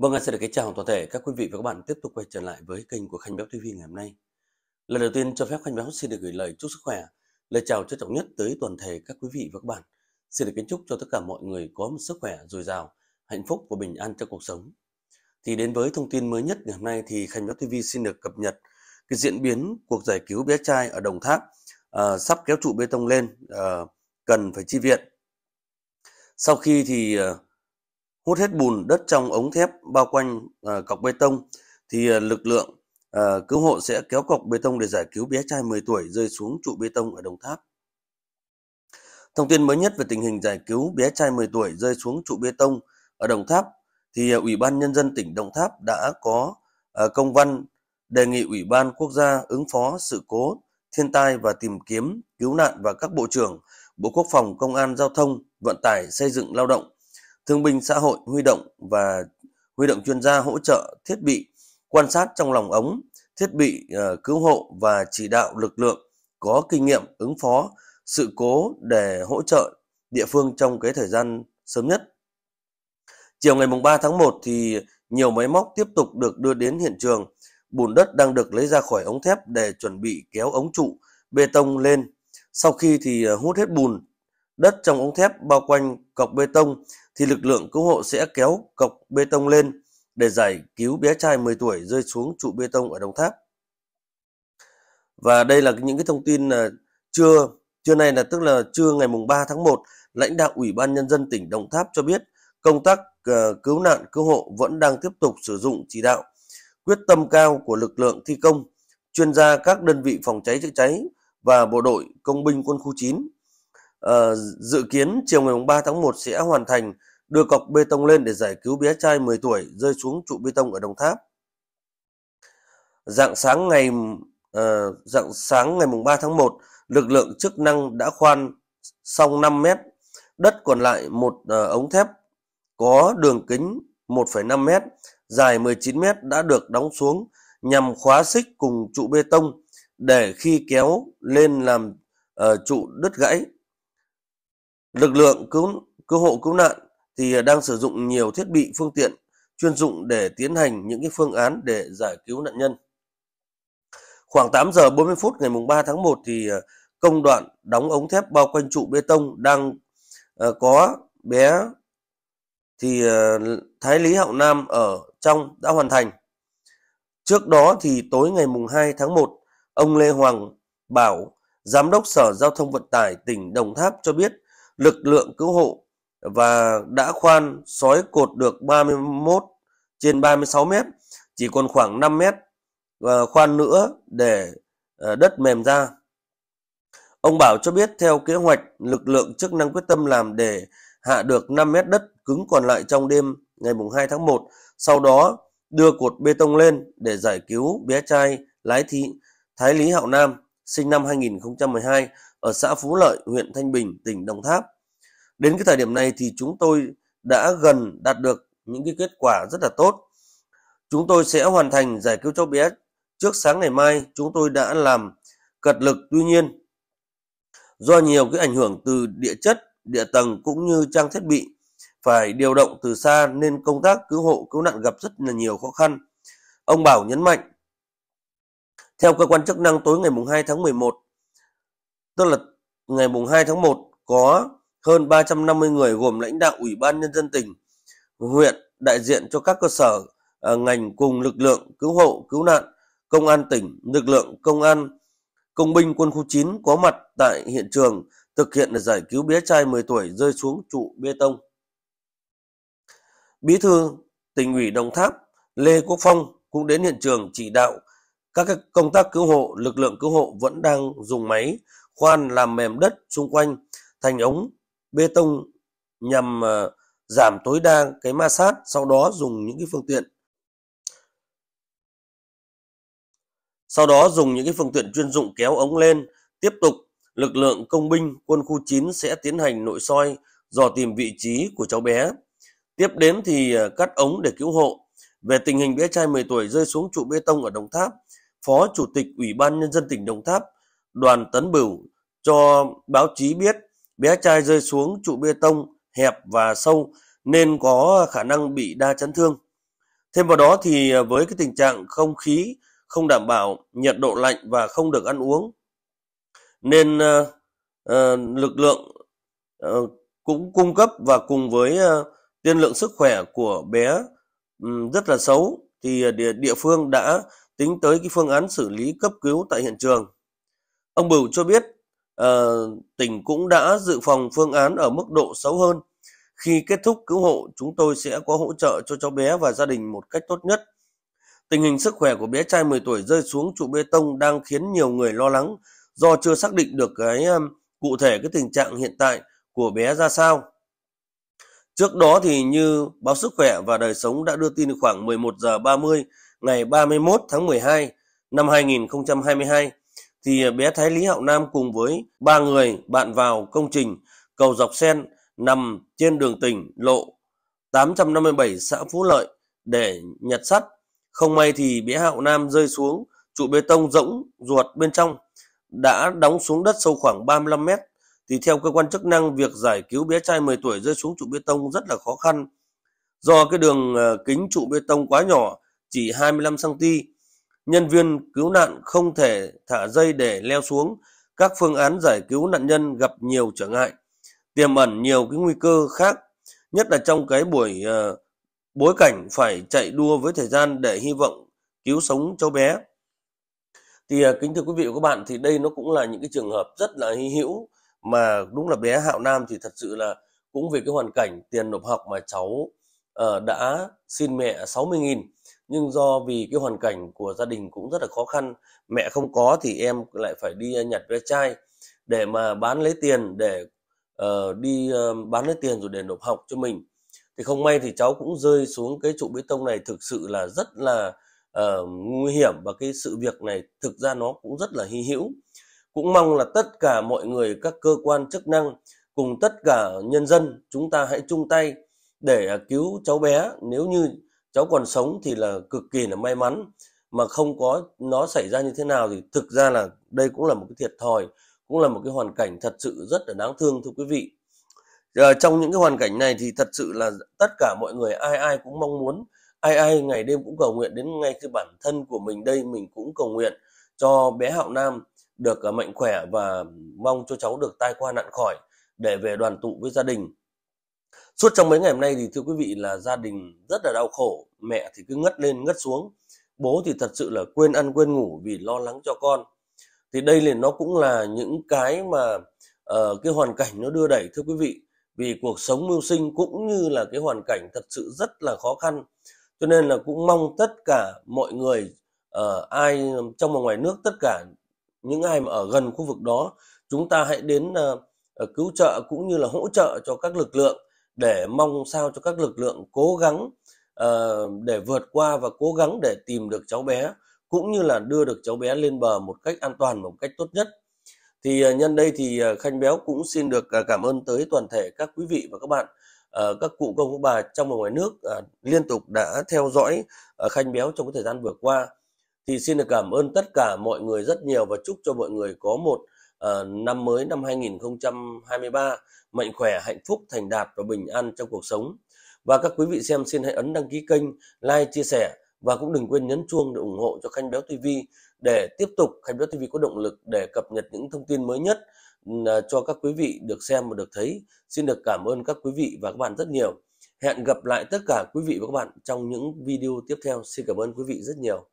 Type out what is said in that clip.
Vâng, xin được cái chào toàn thể các quý vị và các bạn tiếp tục quay trở lại với kênh của Khanh Béo TV ngày hôm nay. Lần đầu tiên cho phép Khanh Béo xin được gửi lời chúc sức khỏe, lời chào trân trọng nhất tới toàn thể các quý vị và các bạn. Xin được kính chúc cho tất cả mọi người có một sức khỏe dồi dào, hạnh phúc và bình an trong cuộc sống. Thì đến với thông tin mới nhất ngày hôm nay thì Khanh Béo TV xin được cập nhật cái diễn biến cuộc giải cứu bé trai ở Đồng Tháp à, sắp kéo trụ bê tông lên à, cần phải chi viện. Sau khi thì à, hút hết bùn đất trong ống thép bao quanh à, cọc bê tông thì à, lực lượng à, cứu hộ sẽ kéo cọc bê tông để giải cứu bé trai 10 tuổi rơi xuống trụ bê tông ở Đồng Tháp. Thông tin mới nhất về tình hình giải cứu bé trai 10 tuổi rơi xuống trụ bê tông ở Đồng Tháp thì à, Ủy ban Nhân dân tỉnh Đồng Tháp đã có à, công văn đề nghị Ủy ban Quốc gia ứng phó sự cố thiên tai và tìm kiếm cứu nạn và các bộ trưởng Bộ Quốc phòng, Công an, Giao thông, Vận tải, Xây dựng, Lao động thương binh xã hội huy động và huy động chuyên gia hỗ trợ thiết bị quan sát trong lòng ống, thiết bị ờ, cứu hộ và chỉ đạo lực lượng có kinh nghiệm ứng phó sự cố để hỗ trợ địa phương trong cái thời gian sớm nhất. Chiều ngày 3 tháng 1 thì nhiều máy móc tiếp tục được đưa đến hiện trường. Bùn đất đang được lấy ra khỏi ống thép để chuẩn bị kéo ống trụ bê tông lên. Sau khi thì ờ, hút hết bùn, đất trong ống thép bao quanh cọc bê tông thì lực lượng cứu hộ sẽ kéo cọc bê tông lên để giải cứu bé trai 10 tuổi rơi xuống trụ bê tông ở Đồng Tháp. Và đây là những cái thông tin là ờ, trưa trưa nay là tức là trưa ngày mùng 3 tháng 1, lãnh đạo Ủy ban nhân dân tỉnh Đồng Tháp cho biết công tác ờ, cứu nạn cứu hộ vẫn đang tiếp tục sử dụng chỉ đạo quyết tâm cao của lực lượng thi công, chuyên gia các đơn vị phòng cháy chữa cháy và bộ đội công binh quân khu 9 Ờ, dự kiến chiều ngày 3 tháng 1 sẽ hoàn thành đưa cọc bê tông lên để giải cứu bé trai 10 tuổi rơi xuống trụ bê tông ở Đồng Tháp. Dạng sáng ngày uh, ờ, dạng sáng ngày mùng 3 tháng 1, lực lượng chức năng đã khoan xong 5 m đất còn lại một uh, ống thép có đường kính 1,5 m dài 19 m đã được đóng xuống nhằm khóa xích cùng trụ bê tông để khi kéo lên làm uh, trụ đứt gãy Lực lượng cứu cứu hộ cứu nạn thì à, đang sử dụng nhiều thiết bị phương tiện chuyên dụng để tiến hành những cái phương án để giải cứu nạn nhân. Khoảng 8 giờ 40 phút ngày mùng 3 tháng 1 thì à, công đoạn đóng ống thép bao quanh trụ bê tông đang à, có bé thì Thái Lý Hậu Nam ở trong đã hoàn thành. Trước đó thì tối ngày mùng 2 tháng 1, ông Lê Hoàng Bảo, Giám đốc Sở Giao thông Vận tải tỉnh Đồng Tháp cho biết lực lượng cứu hộ và đã khoan sói cột được 31 trên 36 mét, chỉ còn khoảng 5 mét và ờ, khoan nữa để ờ, đất mềm ra. Ông Bảo cho biết theo kế hoạch, lực lượng chức năng quyết tâm làm để hạ được 5 mét đất cứng còn lại trong đêm ngày 2 tháng 1, sau đó đưa cột bê tông lên để giải cứu bé trai lái thị Thái Lý Hạo Nam sinh năm 2012 ở xã Phú Lợi, huyện Thanh Bình, tỉnh Đồng Tháp. Đến cái thời điểm này thì chúng tôi đã gần đạt được những cái kết quả rất là tốt. Chúng tôi sẽ hoàn thành giải cứu cháu bé trước sáng ngày mai. Chúng tôi đã làm cật lực tuy nhiên do nhiều cái ảnh hưởng từ địa chất, địa tầng cũng như trang thiết bị phải điều động từ xa nên công tác cứu hộ cứu nạn gặp rất là nhiều khó khăn. Ông Bảo nhấn mạnh theo cơ quan chức năng tối ngày 2 tháng 11, tức là ngày 2 tháng 1 có hơn 350 người gồm lãnh đạo Ủy ban Nhân dân tỉnh, huyện, đại diện cho các cơ sở, à, ngành cùng lực lượng cứu hộ, cứu nạn, công an tỉnh, lực lượng công an, công binh quân khu 9 có mặt tại hiện trường thực hiện giải cứu bé trai 10 tuổi rơi xuống trụ bê tông. Bí thư tỉnh ủy Đồng Tháp Lê Quốc Phong cũng đến hiện trường chỉ đạo các công tác cứu hộ, lực lượng cứu hộ vẫn đang dùng máy khoan làm mềm đất xung quanh thành ống bê tông nhằm ờ, giảm tối đa cái ma sát, sau đó dùng những cái phương tiện Sau đó dùng những cái phương tiện chuyên dụng kéo ống lên, tiếp tục lực lượng công binh quân khu 9 sẽ tiến hành nội soi dò tìm vị trí của cháu bé. Tiếp đến thì ờ, cắt ống để cứu hộ. Về tình hình bé trai 10 tuổi rơi xuống trụ bê tông ở Đồng Tháp, Phó Chủ tịch Ủy ban Nhân dân tỉnh Đồng Tháp Đoàn Tấn Bửu cho báo chí biết bé trai rơi xuống trụ bê tông hẹp và sâu nên có khả năng bị đa chấn thương. Thêm vào đó thì với cái tình trạng không khí không đảm bảo, nhiệt độ lạnh và không được ăn uống nên uh, lực lượng uh, cũng cung cấp và cùng với uh, tiên lượng sức khỏe của bé um, rất là xấu thì địa, địa phương đã tính tới cái phương án xử lý cấp cứu tại hiện trường. Ông Bửu cho biết uh, tỉnh cũng đã dự phòng phương án ở mức độ xấu hơn. Khi kết thúc cứu hộ, chúng tôi sẽ có hỗ trợ cho cháu bé và gia đình một cách tốt nhất. Tình hình sức khỏe của bé trai 10 tuổi rơi xuống trụ bê tông đang khiến nhiều người lo lắng do chưa xác định được cái um, cụ thể cái tình trạng hiện tại của bé ra sao. Trước đó thì như báo Sức khỏe và Đời sống đã đưa tin khoảng 11 giờ 30 ngày 31 tháng 12 năm 2022 thì à, bé Thái Lý Hạo Nam cùng với ba người bạn vào công trình cầu dọc sen nằm trên đường tỉnh lộ 857 xã Phú Lợi để nhặt sắt. Không may thì bé Hạo Nam rơi xuống trụ bê tông rỗng ruột bên trong đã đóng xuống đất sâu khoảng 35 mét. Thì theo cơ quan chức năng, việc giải cứu bé trai 10 tuổi rơi xuống trụ bê tông rất là khó khăn. Do cái đường à, kính trụ bê tông quá nhỏ chỉ 25cm. Nhân viên cứu nạn không thể thả dây để leo xuống. Các phương án giải cứu nạn nhân gặp nhiều trở ngại, tiềm ẩn nhiều cái nguy cơ khác, nhất là trong cái buổi uh, bối cảnh phải chạy đua với thời gian để hy vọng cứu sống cháu bé. Thì uh, kính thưa quý vị và các bạn, thì đây nó cũng là những cái trường hợp rất là hy hữu mà đúng là bé Hạo Nam thì thật sự là cũng vì cái hoàn cảnh tiền nộp học mà cháu uh, đã xin mẹ 60.000 nhưng do vì cái hoàn cảnh của gia đình cũng rất là khó khăn mẹ không có thì em lại phải đi ờ, nhặt ve chai để mà bán lấy tiền để uh, đi uh, bán lấy tiền rồi để nộp học cho mình thì không may thì cháu cũng rơi xuống cái trụ bê tông này thực sự là rất là uh, nguy hiểm và cái sự việc này thực ra nó cũng rất là hy hữu cũng mong là tất cả mọi người các cơ quan chức năng cùng tất cả nhân dân chúng ta hãy chung tay để à, cứu cháu bé nếu như cháu còn sống thì là cực kỳ là may mắn mà không có nó xảy ra như thế nào thì thực ra là đây cũng là một cái thiệt thòi cũng là một cái hoàn cảnh thật sự rất là đáng thương thưa quý vị à, trong những cái hoàn cảnh này thì thật sự là tất cả mọi người ai ai cũng mong muốn ai ai ngày đêm cũng cầu nguyện đến ngay cái bản thân của mình đây mình cũng cầu nguyện cho bé Hạo Nam được ờ, mạnh khỏe và mong cho cháu được tai qua nạn khỏi để về đoàn tụ với gia đình Suốt trong mấy ngày hôm nay thì thưa quý vị là gia đình rất là đau khổ, mẹ thì cứ ngất lên ngất xuống, bố thì thật sự là quên ăn quên ngủ vì lo lắng cho con. Thì đây là nó cũng là những cái mà uh, cái hoàn cảnh nó đưa đẩy thưa quý vị, vì cuộc sống mưu sinh cũng như là cái hoàn cảnh thật sự rất là khó khăn. Cho nên là cũng mong tất cả mọi người uh, ai trong và ngoài nước tất cả những ai mà ở gần khu vực đó chúng ta hãy đến uh, cứu trợ cũng như là hỗ trợ cho các lực lượng để mong sao cho các lực lượng cố gắng uh, để vượt qua và cố gắng để tìm được cháu bé cũng như là đưa được cháu bé lên bờ một cách an toàn một cách tốt nhất thì uh, nhân đây thì uh, khanh béo cũng xin được uh, cảm ơn tới toàn thể các quý vị và các bạn uh, các cụ công các bà trong và ngoài nước uh, liên tục đã theo dõi uh, khanh béo trong cái thời gian vừa qua thì xin được cảm ơn tất cả mọi người rất nhiều và chúc cho mọi người có một Ờ, năm mới năm 2023 mạnh khỏe, hạnh phúc, thành đạt và bình an trong cuộc sống. Và các quý vị xem xin hãy ấn đăng ký kênh, like, chia sẻ và cũng đừng quên nhấn chuông để ủng hộ cho Khanh Béo TV để tiếp tục Khanh Béo TV có động lực để cập nhật những thông tin mới nhất ừ, à, cho các quý vị được xem và được thấy. Xin được cảm ơn các quý vị và các bạn rất nhiều. Hẹn gặp lại tất cả quý vị và các bạn trong những video tiếp theo. Xin cảm ơn quý vị rất nhiều.